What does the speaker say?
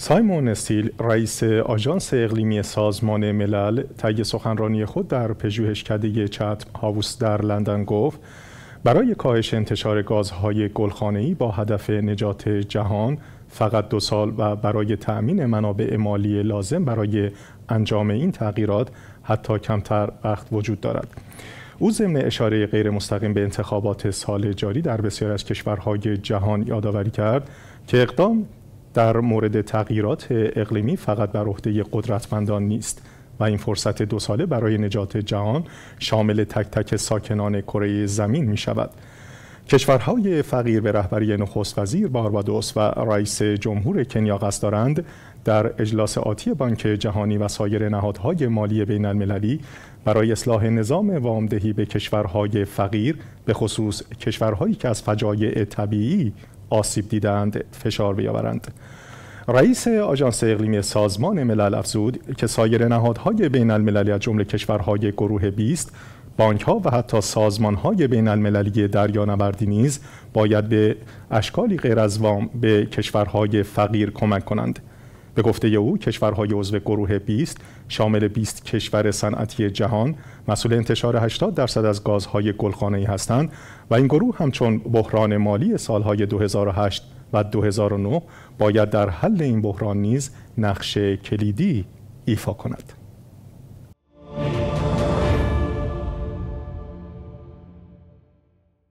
سایمون استیل رئیس آژانس اقلیمی سازمان ملل طی سخنرانی خود در پژوهشکده چتم هاوس در لندن گفت برای کاهش انتشار گازهای گلخانه‌ای با هدف نجات جهان فقط دو سال و برای تأمین منابع مالی لازم برای انجام این تغییرات حتی کمتر وقت وجود دارد او ضمن اشاره غیر مستقیم به انتخابات سال جاری در بسیاری از کشورهای جهان یادآوری کرد که اقدام در مورد تغییرات اقلیمی فقط بر عهده قدرتمندان نیست و این فرصت دو ساله برای نجات جهان شامل تک تک ساکنان کره زمین می شود. کشورهای فقیر به رهبری نخست وزیر باربادوس و رئیس جمهور کنیا قصد دارند در اجلاس آتی بانک جهانی و سایر نهادهای مالی بین المللی برای اصلاح نظام وامدهی به کشورهای فقیر به خصوص کشورهایی که از فجایع طبیعی آسیب دیدند فشار بیاورند رئیس آژانس اقلیمی سازمان ملل افزود که سایر نهادهای بین المللی از جمله کشورهای گروه 20 بانک ها و حتی سازمان های بین المللی دریانوردی نیز باید به اشکالی غیر از وام به کشورهای فقیر کمک کنند به گفته او کشورهای عضو گروه 20 شامل 20 کشور صنعتی جهان مسئول انتشار 80 درصد از گازهای گلخانه‌ای هستند و این گروه همچون بحران مالی سالهای 2008 و 2009 باید در حل این بحران نیز نقش کلیدی ایفا کند.